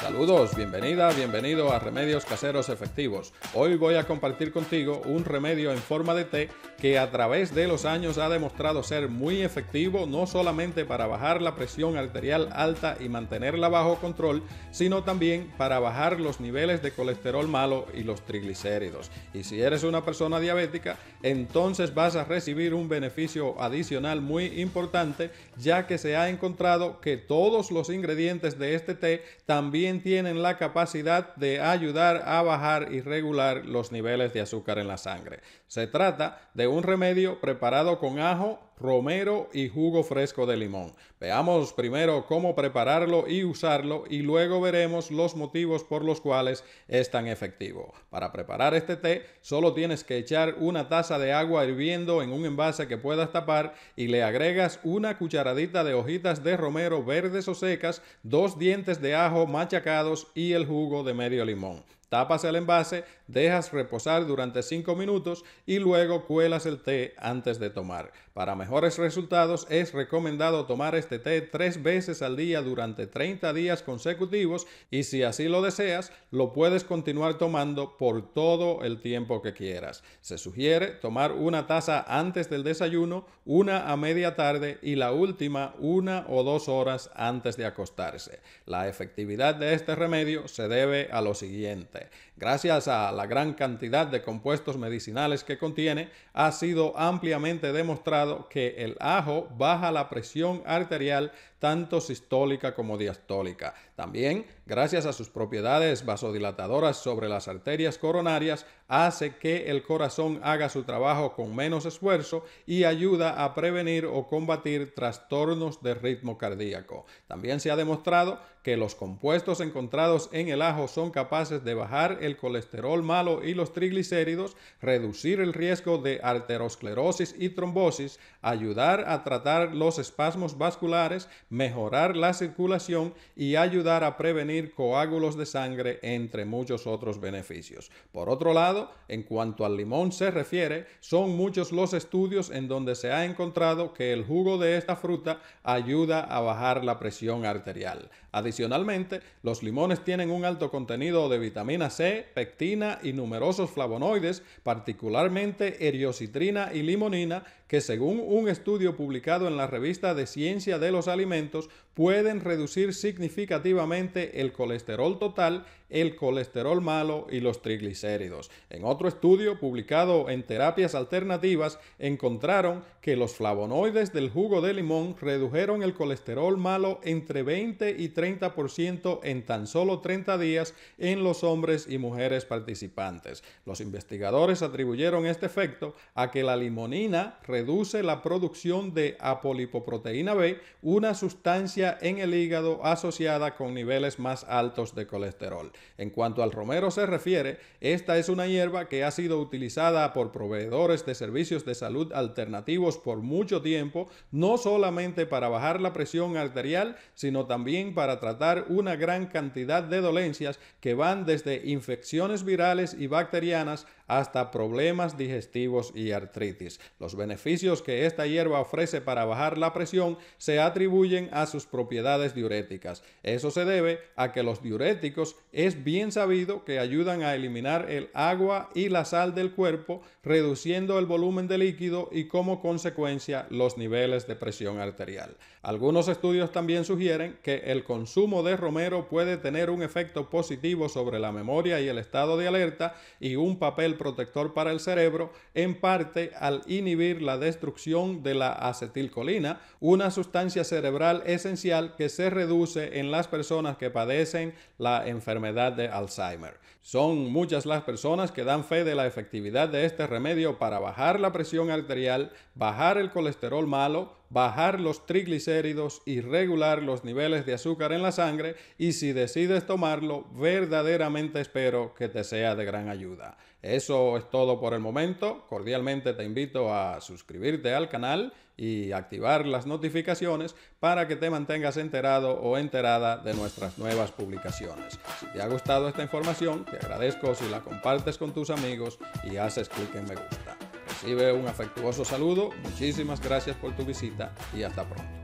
Saludos, bienvenida, bienvenido a Remedios Caseros Efectivos. Hoy voy a compartir contigo un remedio en forma de té que a través de los años ha demostrado ser muy efectivo no solamente para bajar la presión arterial alta y mantenerla bajo control, sino también para bajar los niveles de colesterol malo y los triglicéridos. Y si eres una persona diabética, entonces vas a recibir un beneficio adicional muy importante, ya que se ha encontrado que todos los ingredientes de este té también tienen la capacidad de ayudar a bajar y regular los niveles de azúcar en la sangre. Se trata de un remedio preparado con ajo, romero y jugo fresco de limón. Veamos primero cómo prepararlo y usarlo y luego veremos los motivos por los cuales es tan efectivo. Para preparar este té solo tienes que echar una taza de agua hirviendo en un envase que puedas tapar y le agregas una cucharadita de hojitas de romero verdes o secas, dos dientes de ajo machacados y el jugo de medio limón. Tapas el envase, dejas reposar durante 5 minutos y luego cuelas el té antes de tomar. Para mejores resultados es recomendado tomar este té 3 veces al día durante 30 días consecutivos y si así lo deseas lo puedes continuar tomando por todo el tiempo que quieras. Se sugiere tomar una taza antes del desayuno, una a media tarde y la última una o dos horas antes de acostarse. La efectividad de este remedio se debe a lo siguiente. Gracias a la gran cantidad de compuestos medicinales que contiene, ha sido ampliamente demostrado que el ajo baja la presión arterial tanto sistólica como diastólica. También, gracias a sus propiedades vasodilatadoras sobre las arterias coronarias, hace que el corazón haga su trabajo con menos esfuerzo y ayuda a prevenir o combatir trastornos de ritmo cardíaco. También se ha demostrado que los compuestos encontrados en el ajo son capaces de bajar el colesterol malo y los triglicéridos, reducir el riesgo de arteriosclerosis y trombosis, ayudar a tratar los espasmos vasculares, mejorar la circulación y ayudar a prevenir coágulos de sangre, entre muchos otros beneficios. Por otro lado, en cuanto al limón se refiere, son muchos los estudios en donde se ha encontrado que el jugo de esta fruta ayuda a bajar la presión arterial. Adicionalmente, los limones tienen un alto contenido de vitamina C, pectina y numerosos flavonoides, particularmente eriocitrina y limonina, que según un estudio publicado en la revista de Ciencia de los Alimentos pueden reducir significativamente el colesterol total, el colesterol malo y los triglicéridos. En otro estudio publicado en terapias alternativas, encontraron que los flavonoides del jugo de limón redujeron el colesterol malo entre 20 y 30% en tan solo 30 días en los hombres y mujeres participantes. Los investigadores atribuyeron este efecto a que la limonina reduce la producción de apolipoproteína B, una sustancia en el hígado asociada con niveles más altos de colesterol. En cuanto al romero se refiere, esta es una hierba que ha sido utilizada por proveedores de servicios de salud alternativos por mucho tiempo, no solamente para bajar la presión arterial, sino también para tratar una gran cantidad de dolencias que van desde infecciones virales y bacterianas hasta problemas digestivos y artritis. Los beneficios que esta hierba ofrece para bajar la presión se atribuyen a sus propiedades diuréticas. Eso se debe a que los diuréticos es bien sabido que ayudan a eliminar el agua y la sal del cuerpo, reduciendo el volumen de líquido y como consecuencia los niveles de presión arterial. Algunos estudios también sugieren que el consumo de romero puede tener un efecto positivo sobre la memoria y el estado de alerta y un papel protector para el cerebro, en parte al inhibir la destrucción de la acetilcolina, una sustancia cerebral esencial que se reduce en las personas que padecen la enfermedad de Alzheimer. Son muchas las personas que dan fe de la efectividad de este remedio para bajar la presión arterial, bajar el colesterol malo, bajar los triglicéridos y regular los niveles de azúcar en la sangre y si decides tomarlo, verdaderamente espero que te sea de gran ayuda. Eso es todo por el momento. Cordialmente te invito a suscribirte al canal y activar las notificaciones para que te mantengas enterado o enterada de nuestras nuevas publicaciones. Si te ha gustado esta información, te agradezco si la compartes con tus amigos y haces clic en me gusta. Recibe un afectuoso saludo, muchísimas gracias por tu visita y hasta pronto.